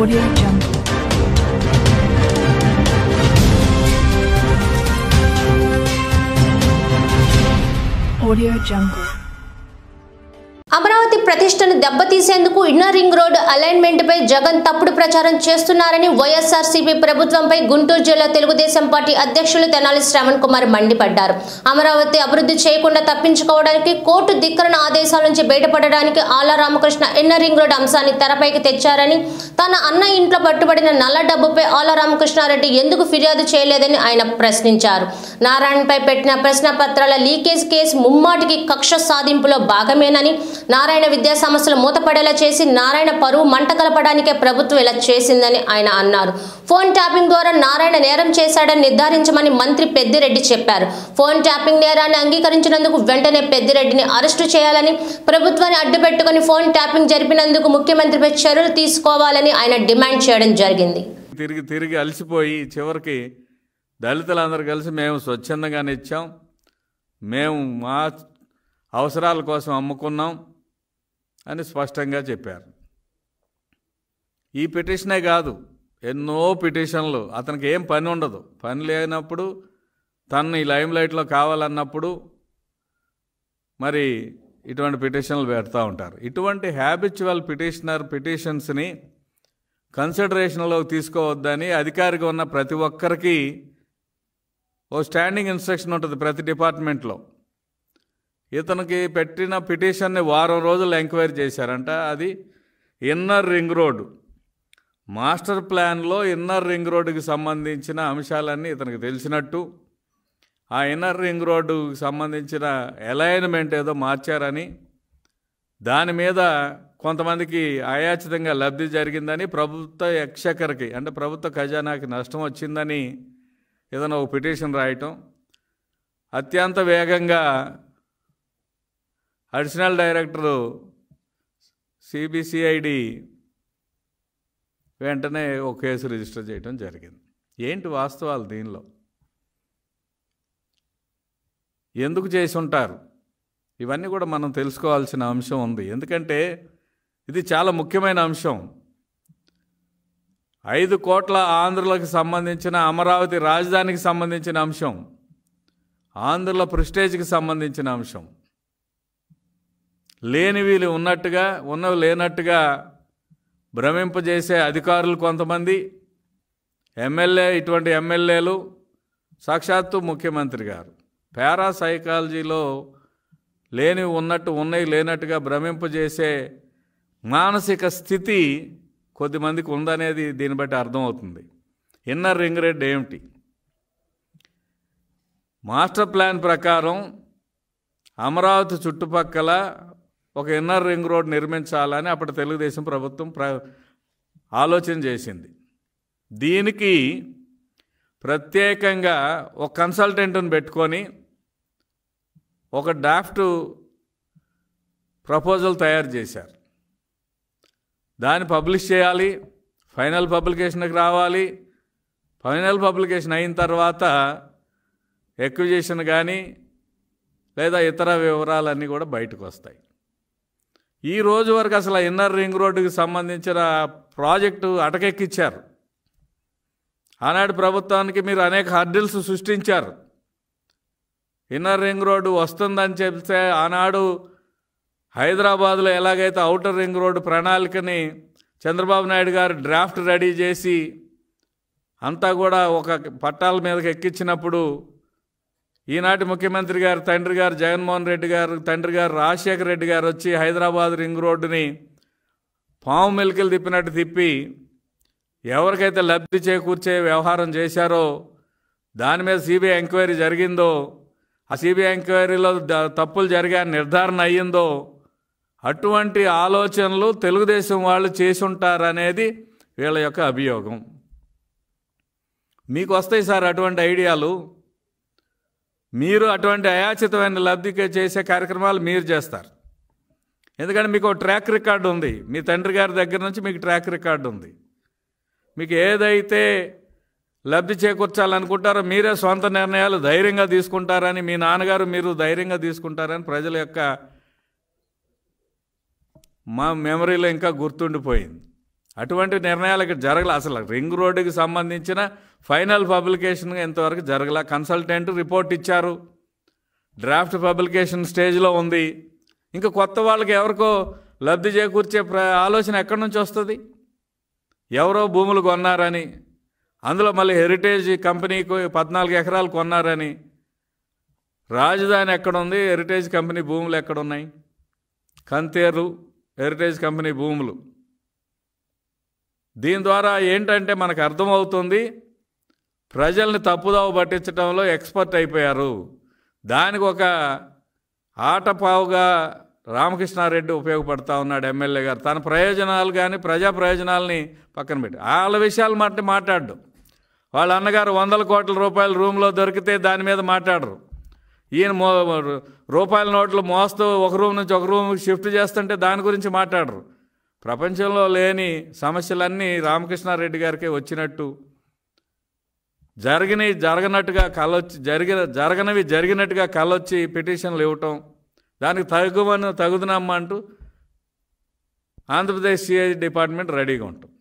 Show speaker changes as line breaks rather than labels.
Audio Jungle. Audio Jungle. Amaravati ప్రతిష్టను దెబ్బతీసేందుకు inner ring road అలైన్మెంట్పై జగన్ తప్పుడు ప్రచారం చేస్తున్నారని వైఎస్ఆర్సీపీ ప్రభుత్వంపై గుంటూరు జిల్లా తెలుగుదేశం పార్టీ అధ్యక్షులు తెనాలి శ్రవణ్ కుమార్ మండిపడ్డారు అమరావతి అభివృద్ధి చేయకుండా తప్పించుకోవడానికి కోర్టు ధిక్కరణ ఆదేశాల నుంచి బయటపడడానికి ఆలా రామకృష్ణ ఇన్నర్ రింగ్ రోడ్ అంశాన్ని తెరపైకి తెచ్చారని తన అన్న ఇంట్లో పట్టుబడిన నల్ల డబ్బుపై ఆల రామకృష్ణారెడ్డి ఎందుకు ఫిర్యాదు చేయలేదని ఆయన ప్రశ్నించారు నారాయణపై పెట్టిన ప్రశ్న పత్రాల లీకేజ్ కేసు ముమ్మాటికి కక్ష సాధింపులో భాగమేనని నారాయణ విద్యా సమస్యలు మూతపడేలా చేసి నారాయణ పరువు మంట కలపడానికే ప్రభుత్వం ఇలా చేసిందని ఆయన అన్నారు ఫోన్ ట్యాపింగ్ ద్వారా నారాయణ నేరం చేశాడని నిర్ధారించమని మంత్రి పెద్దిరెడ్డి చెప్పారు ఫోన్ ట్యాపింగ్ నేరాన్ని అంగీకరించినందుకు వెంటనే పెద్దిరెడ్డిని అరెస్టు చేయాలని ప్రభుత్వాన్ని అడ్డుపెట్టుకుని ఫోన్ ట్యాపింగ్ జరిపినందుకు ముఖ్యమంత్రిపై చర్యలు తీసుకోవాలని ఆయన డిమాండ్ చేయడం జరిగింది
తిరిగి తిరిగి అలసిపోయి చివరికి దళితులందరూ కలిసి మేము స్వచ్ఛందంగానే ఇచ్చాం మేము మా అవసరాల కోసం అమ్ముకున్నాం అని స్పష్టంగా చెప్పారు ఈ పిటిషనే కాదు ఎన్నో పిటిషన్లు అతనికి ఏం పని ఉండదు పని లేనప్పుడు తను ఈ లైమ్ లైట్లో కావాలన్నప్పుడు మరి ఇటువంటి పిటిషన్లు పెడతా ఉంటారు ఇటువంటి హ్యాబిచువల్ పిటిషనర్ పిటిషన్స్ని కన్సిడరేషన్లోకి తీసుకోవద్దని అధికారిగా ఉన్న ప్రతి ఒక్కరికి ఓ స్టాండింగ్ ఇన్స్ట్రక్షన్ ఉంటుంది ప్రతి డిపార్ట్మెంట్లో ఇతనికి పెట్టిన పిటిషన్ని వారం రోజులు ఎంక్వైరీ చేశారంట అది ఇన్నర్ రింగ్ రోడ్ మాస్టర్ ప్లాన్లో ఇన్నర్ రింగ్ రోడ్డుకి సంబంధించిన అంశాలన్నీ ఇతనికి తెలిసినట్టు ఆ ఇన్నర్ రింగ్ రోడ్డుకి సంబంధించిన అలైన్మెంట్ ఏదో మార్చారని దాని మీద కొంతమందికి అయాచితంగా లబ్ధి జరిగిందని ప్రభుత్వ యక్షకరికి అంటే ప్రభుత్వ ఖజానాకి నష్టం వచ్చిందని ఏదైనా ఒక పిటిషన్ రాయటం అత్యంత వేగంగా అడిషనల్ డైరెక్టరు సిబిసిఐడి వెంటనే ఒక కేసు రిజిస్టర్ చేయడం జరిగింది ఏంటి వాస్తవాలు దీనిలో ఎందుకు చేసి ఉంటారు ఇవన్నీ కూడా మనం తెలుసుకోవాల్సిన అంశం ఉంది ఎందుకంటే ఇది చాలా ముఖ్యమైన అంశం ఐదు కోట్ల ఆంధ్రులకు సంబంధించిన అమరావతి రాజధానికి సంబంధించిన అంశం ఆంధ్రుల ప్రిస్టేజ్కి సంబంధించిన అంశం లేనివి ఉన్నట్టుగా ఉన్నవి లేనట్టుగా భ్రమింపజేసే అధికారులు కొంతమంది ఎమ్మెల్యే ఇటువంటి ఎమ్మెల్యేలు సాక్షాత్తు ముఖ్యమంత్రి గారు పారాసైకాలజీలో లేని ఉన్నట్టు ఉన్నాయి లేనట్టుగా భ్రమింపజేసే మానసిక స్థితి కొద్దిమందికి ఉందనేది దీన్ని బట్టి అర్థమవుతుంది ఇన్నర్ రింగ్ రెడ్ ఏమిటి మాస్టర్ ప్లాన్ ప్రకారం అమరావతి చుట్టుపక్కల ఒక ఇన్నర్ రింగ్ రోడ్ నిర్మించాలని అప్పుడు తెలుగుదేశం ప్రభుత్వం ప్ర ఆలోచన చేసింది దీనికి ప్రత్యేకంగా ఒక కన్సల్టెంట్ని పెట్టుకొని ఒక డ్రాఫ్ట్ ప్రపోజల్ తయారు చేశారు దాన్ని పబ్లిష్ చేయాలి ఫైనల్ పబ్లికేషన్కి రావాలి ఫైనల్ పబ్లికేషన్ అయిన తర్వాత ఎక్విజిషన్ కానీ లేదా ఇతర వివరాలన్నీ కూడా బయటకు వస్తాయి ఈ రోజు వరకు అసలు ఇన్నర్ రింగ్ రోడ్డుకి సంబంధించిన ప్రాజెక్టు అటకెక్కిచ్చారు ఆనాడు ప్రభుత్వానికి మీరు అనేక హర్డిల్స్ సృష్టించారు ఇన్నర్ రింగ్ రోడ్డు వస్తుందని చెప్తే ఆనాడు హైదరాబాద్లో ఎలాగైతే అవుటర్ రింగ్ రోడ్డు ప్రణాళికని చంద్రబాబు నాయుడు గారు డ్రాఫ్ట్ రెడీ చేసి అంతా కూడా ఒక పట్టాల మీదకి ఎక్కించినప్పుడు ఈనాటి ముఖ్యమంత్రి గారు తండ్రి గారు జగన్మోహన్ రెడ్డి గారు తండ్రి గారు రాజశేఖర రెడ్డి గారు వచ్చి హైదరాబాద్ రింగ్ రోడ్డుని పాము మెలికలు తిప్పినట్టు తిప్పి ఎవరికైతే లబ్ధి చేకూర్చే వ్యవహారం చేశారో దాని మీద సిబిఐ ఎంక్వైరీ జరిగిందో ఆ సిబిఐ ఎంక్వైరీలో తప్పులు జరిగా నిర్ధారణ అయ్యిందో అటువంటి ఆలోచనలు తెలుగుదేశం వాళ్ళు చేసుంటారనేది వీళ్ళ యొక్క అభియోగం మీకు వస్తాయి సార్ అటువంటి ఐడియాలు మీరు అటువంటి అయాచితమైన లబ్ధికి చేసే కార్యక్రమాలు మీరు చేస్తారు ఎందుకంటే మీకు ట్రాక్ రికార్డు ఉంది మీ తండ్రి గారి దగ్గర నుంచి మీకు ట్రాక్ రికార్డు ఉంది మీకు ఏదైతే లబ్ధి చేకూర్చాలనుకుంటారో మీరే సొంత నిర్ణయాలు ధైర్యంగా తీసుకుంటారని మీ నాన్నగారు మీరు ధైర్యంగా తీసుకుంటారని ప్రజల యొక్క మా మెమరీలో ఇంకా గుర్తుండిపోయింది అటువంటి నిర్ణయాలు ఇక్కడ జరగలే అసలు రింగ్ రోడ్డుకి సంబంధించిన ఫైనల్ పబ్లికేషన్ ఇంతవరకు జరగల కన్సల్టెంట్ రిపోర్ట్ ఇచ్చారు డ్రాఫ్ట్ పబ్లికేషన్ స్టేజ్లో ఉంది ఇంకా కొత్త వాళ్ళకి ఎవరికో లబ్ధి చేకూర్చే ప్ర ఆలోచన ఎక్కడి నుంచి వస్తుంది ఎవరో భూములు కొన్నారని అందులో మళ్ళీ హెరిటేజ్ కంపెనీకి పద్నాలుగు ఎకరాలు కొన్నారని రాజధాని ఎక్కడుంది హెరిటేజ్ కంపెనీ భూములు ఎక్కడున్నాయి కంతేరు హెరిటేజ్ కంపెనీ భూములు దీని ద్వారా ఏంటంటే మనకు అర్థమవుతుంది ప్రజల్ని తప్పుదావు పట్టించడంలో ఎక్స్పర్ట్ అయిపోయారు దానికి ఒక ఆటపావుగా రామకృష్ణారెడ్డి ఉపయోగపడతా ఉన్నాడు ఎమ్మెల్యే గారు తన ప్రయోజనాలు కానీ ప్రజా ప్రయోజనాలని పక్కన పెట్టి వాళ్ళ విషయాలు మట్టి మాట్లాడు వాళ్ళ అన్నగారు వందల కోట్ల రూపాయలు రూమ్లో దొరికితే దాని మీద మాట్లాడరు ఈయన రూపాయల నోట్లు మోస్తూ ఒక రూమ్ నుంచి ఒక రూమ్కి షిఫ్ట్ చేస్తుంటే దాని గురించి మాట్లాడరు ప్రపంచంలో లేని సమస్యలన్నీ రామకృష్ణారెడ్డి గారికే వచ్చినట్టు జరిగినవి జరగనట్టుగా కళ్ళొచ్చి జరిగిన జరగనవి జరిగినట్టుగా కళ్ళొచ్చి పిటిషన్లు ఇవ్వటం దానికి తగ్గుమని తగుదనమ్మ అంటూ ఆంధ్రప్రదేశ్ సిఐ డిపార్ట్మెంట్ రెడీగా ఉంటుంది